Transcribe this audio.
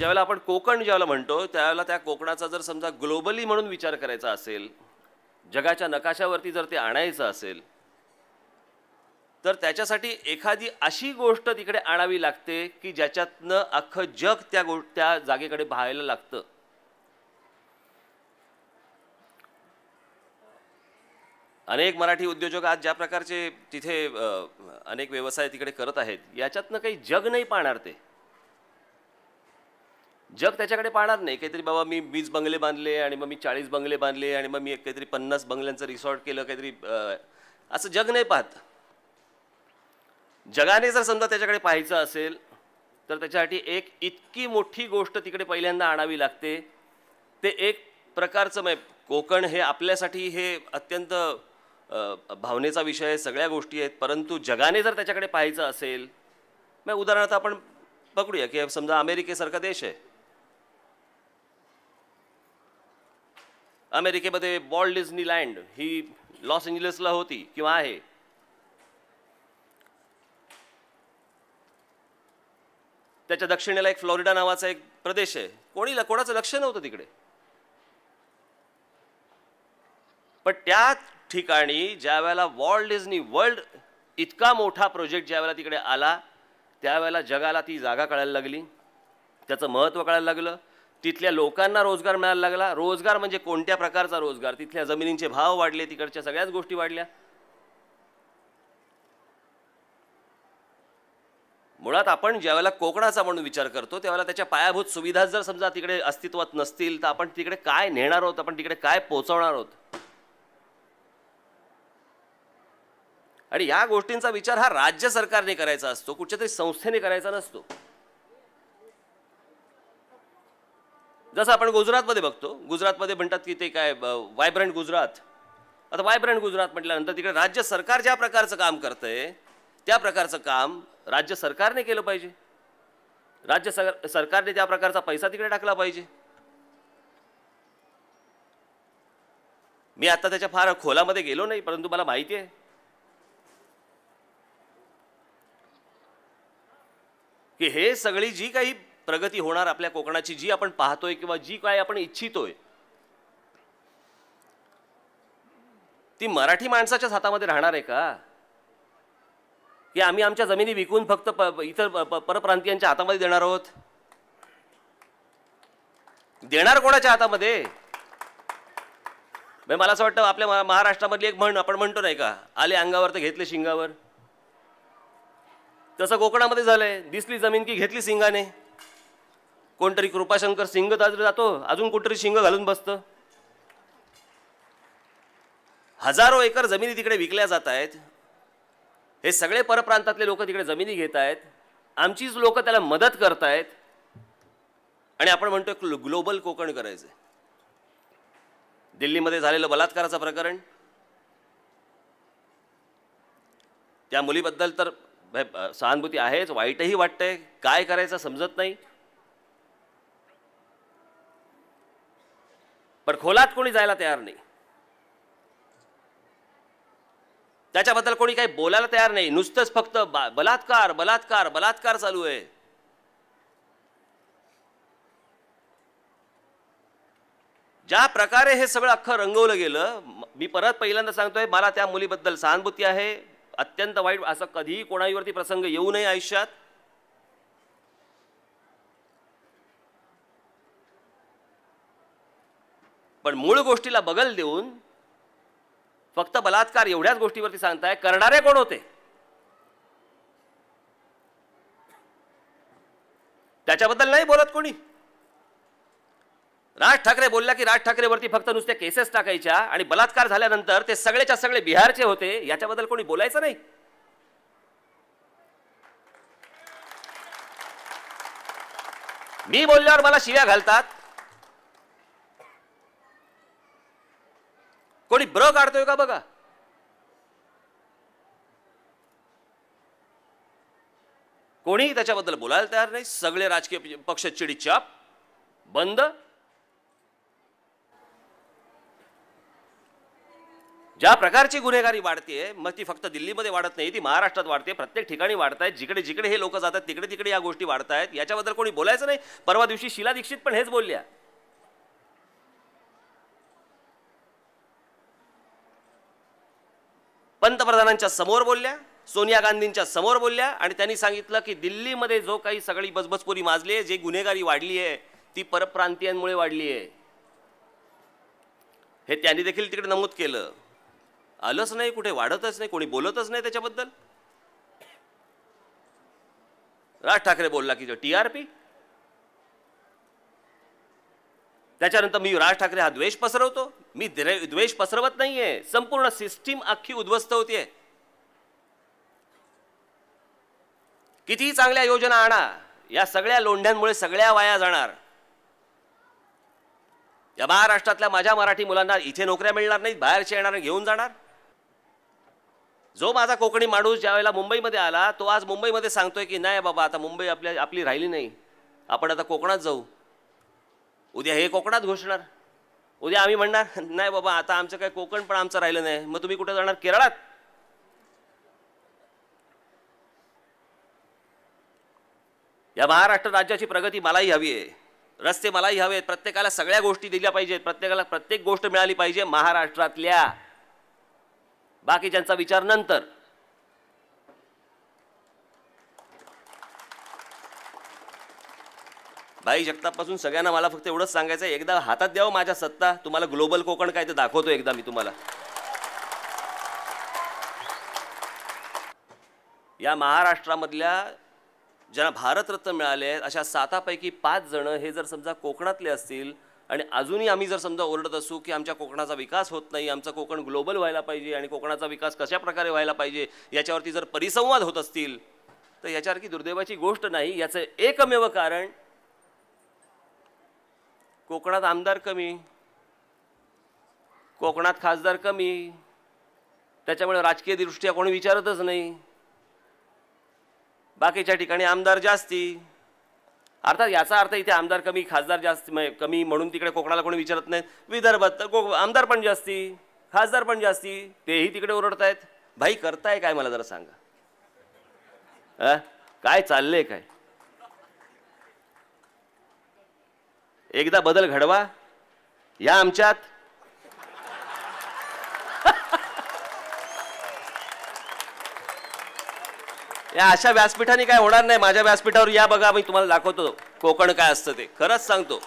ज्यावेळेला आपण कोकण ज्यावेळेला म्हणतो त्यावेळेला त्या कोकणाचा जर समजा ग्लोबली म्हणून विचार करायचा असेल जगाच्या नकाशावरती जर ते आणायचं असेल तर त्याच्यासाठी एखादी अशी गोष्ट तिकडे आणावी लागते की ज्याच्यातनं अख्खं जग त्या गो त्या जागेकडे पाहायला लागतं अनेक मराठी उद्योजक आज ज्या प्रकारचे तिथे अनेक व्यवसाय तिकडे करत आहेत याच्यातनं काही जग नाही पाहणार ते जग त्याच्याकडे पाहणार नाही काहीतरी बाबा मी वीस बंगले बांधले आणि मग मी चाळीस बंगले बांधले आणि मग मी काहीतरी पन्नास बंगल्यांचं रिसॉर्ट केलं काहीतरी असं जग नाही पाहत जगाने जर समजा त्याच्याकडे पाहायचं असेल तर त्याच्यासाठी एक इतकी मोठी गोष्ट तिकडे पहिल्यांदा आणावी लागते ते एक प्रकारचं म्हणजे कोकण हे आपल्यासाठी हे अत्यंत भावनेचा विषय आहे सगळ्या गोष्टी आहेत परंतु जगाने जर त्याच्याकडे पाहायचं असेल मग उदाहरणार्थ आपण पकडूया की समजा अमेरिकेसारखा देश आहे अमेरिकेमध्ये वॉल्ड लँड ही लॉस एंजलिसला होती किंवा आहे त्याच्या दक्षिणेला एक फ्लॉरिडा नावाचा एक प्रदेश आहे कोणी कोणाचं लक्ष नव्हतं तिकडे पण त्या ठिकाणी ज्या वेळेला वॉल्ड डिझनी वर्ल्ड इतका मोठा प्रोजेक्ट वेळेला तिकडे आला त्यावेळेला जगाला ती जागा कळायला लागली त्याचं महत्त्व कळायला लागलं तिथल्या लोकांना रोजगार मिळायला लागला रोजगार म्हणजे कोणत्या प्रकारचा रोजगार तिथल्या जमिनींचे भाव वाढले तिकडच्या सगळ्याच गोष्टी वाढल्या मुळात आपण ज्यावेळेला कोकणाचा म्हणून विचार करतो त्यावेळेला त्याच्या पायाभूत सुविधा जर समजा तिकडे अस्तित्वात नसतील तर आपण तिकडे काय नेणार आहोत आपण तिकडे काय पोचवणार आहोत आणि या गोष्टींचा विचार हा राज्य सरकारने करायचा असतो कुठच्या तरी संस्थेने करायचा नसतो जसं आपण गुजरातमध्ये बघतो गुजरातमध्ये म्हणतात की ते काय वायब्रंट गुजरात आता वायब्रंट गुजरात म्हटल्यानंतर तिकडे राज्य सरकार ज्या प्रकारचं काम आहे त्या प्रकारचं काम राज्य सरकारने केलं पाहिजे राज्य सर सरकारने त्या प्रकारचा पैसा तिकडे टाकला पाहिजे मी आता त्याच्या फार खोलामध्ये गेलो नाही परंतु मला माहिती आहे की हे सगळी जी काही प्रगती होणार आपल्या कोकणाची जी आपण पाहतोय किंवा जी काय आपण इच्छितोय ती मराठी माणसाच्याच हातामध्ये राहणार आहे का की आम्ही आमच्या जमिनी विकून फक्त इतर परप्रांतीयांच्या हातामध्ये देणार आहोत देणार कोणाच्या हातामध्ये म्हणजे मला असं वाटतं आपल्या महाराष्ट्रामधली एक म्हण आपण म्हणतो नाही का आले अंगावर तर घेतले शिंगावर तसं कोकणामध्ये झालंय दिसली जमीन की घेतली सिंगाने कोणतरी कृपाशंकर सिंग दाज जातो अजून कुठतरी शिंग घालून बसतं हजारो एकर जमिनी तिकडे विकल्या जात आहेत हे सगळे परप्रांतातले लोक तिकडे जमिनी घेत आहेत आमचीच लोक त्याला मदत आहेत आणि आपण म्हणतो ग्लोबल कोकण करायचं दिल्लीमध्ये झालेलं बलात्काराचं प्रकरण त्या मुलीबद्दल तर सहानुभूती आहेच वाईटही वाटतंय काय करायचं समजत नाही पण खोलात कोणी जायला तयार नाही त्याच्याबद्दल कोणी काही बोलायला तयार नाही नुसतंच फक्त बलात्कार बलात्कार बलात्कार चालू आहे ज्या प्रकारे हे सगळं अख्खं रंगवलं गेलं मी परत पहिल्यांदा सांगतोय मला त्या मुलीबद्दल सहानुभूती आहे अत्यंत वाईट असं कधीही कोणावरती प्रसंग येऊ नये आयुष्यात पण मूळ गोष्टीला बगल देऊन फक्त बलात्कार एवढ्याच गोष्टीवरती सांगताय करणारे कोण होते त्याच्याबद्दल नाही बोलत कोणी राज ठाकरे बोलल्या की राज ठाकरेवरती फक्त नुसत्या केसेस टाकायच्या आणि बलात्कार झाल्यानंतर ते सगळेच्या सगळे बिहारचे होते याच्याबद्दल कोणी बोलायचं नाही मी बोलल्यावर मला शिव्या घालतात कोणी ब्र काढतोय का बघा कोणीही त्याच्याबद्दल बोलायला तयार नाही सगळे राजकीय पक्ष चिडीचाप बंद ज्या प्रकारची गुन्हेगारी वाढते मग ती फक्त दिल्लीमध्ये वाढत नाही ती महाराष्ट्रात वाढते प्रत्येक ठिकाणी वाढत आहेत जिकडे जिकडे हे लोक जातात तिकडे तिकडे या गोष्टी वाढत आहेत याच्याबद्दल कोणी बोलायचं नाही परवा दिवशी शिला दीक्षित पण हेच बोलल्या पंतप्रधानांच्या समोर बोलल्या सोनिया गांधींच्या समोर बोलल्या आणि त्यांनी सांगितलं की दिल्लीमध्ये जो काही सगळी बसबसपुरी माजली आहे जे गुन्हेगारी वाढली आहे ती परप्रांतीयांमुळे वाढली आहे हे त्यांनी देखील तिकडे नमूद केलं आलंच नाही कुठे वाढतच नाही कोणी बोलतच नाही त्याच्याबद्दल राज ठाकरे बोलला की टी आर पी त्याच्यानंतर मी राज ठाकरे हा द्वेष पसरवतो मी द्वेष पसरवत नाहीये संपूर्ण सिस्टीम अख्खी उद्ध्वस्त होतीये कितीही चांगल्या योजना आणा या सगळ्या लोंढ्यांमुळे सगळ्या वाया जाणार या महाराष्ट्रातल्या माझ्या मराठी मुलांना इथे नोकऱ्या मिळणार नाहीत बाहेरचे येणार घेऊन जाणार जो माझा कोकणी माणूस ज्यावेळेला मुंबईमध्ये आला तो आज मुंबईमध्ये सांगतोय की नाही बाबा आता मुंबई आपल्या आपली राहिली नाही आपण आता कोकणात जाऊ उद्या हे कोकणात घोषणार उद्या आम्ही म्हणणार नाही बाबा आता आमचं काय कोकण पण आमचं राहिलं नाही मग तुम्ही कुठे जाणार केरळात या महाराष्ट्र राज्याची प्रगती मलाही हवी आहे रस्ते मलाही हवे आहेत प्रत्येकाला सगळ्या गोष्टी दिल्या पाहिजेत प्रत्येकाला प्रत्येक गोष्ट मिळाली पाहिजे महाराष्ट्रातल्या बाकीच्यांचा विचार नंतर काही जगतापासून सगळ्यांना मला फक्त एवढंच सांगायचं आहे एकदा हातात द्यावं माझ्या सत्ता तुम्हाला ग्लोबल कोकण काय ते दाखवतो एकदा मी तुम्हाला या महाराष्ट्रामधल्या ज्यांना भारतरत्न मिळाले आहेत अशा सातापैकी पाच जणं हे जर समजा कोकणातले असतील आणि अजूनही आम्ही जर समजा ओरडत असू की आमच्या कोकणाचा विकास होत नाही आमचा कोकण ग्लोबल व्हायला पाहिजे आणि कोकणाचा विकास कशाप्रकारे व्हायला पाहिजे याच्यावरती जर परिसंवाद होत असतील तर याच्यासारखी दुर्दैवाची गोष्ट नाही याचं एकमेव कारण कोकणात आमदार कमी कोकणात खासदार कमी त्याच्यामुळे राजकीय दृष्ट्या कोणी विचारतच नाही बाकीच्या ठिकाणी आमदार जास्ती अर्थात याचा अर्थ इथे आमदार कमी खासदार जास्त कमी म्हणून तिकडे कोकणाला कोणी विचारत नाही विदर्भात तर को आमदार पण जास्ती खासदार पण जास्ती तेही तिकडे ओरडतायत भाई करताय काय मला जरा सांगा काय चाललंय काय एकदा बदल घडवा या आमच्यात या अशा व्यासपीठाने काय होणार नाही माझ्या व्यासपीठावर या बघा मी तुम्हाला दाखवतो कोकण काय असतं ते खरंच सांगतो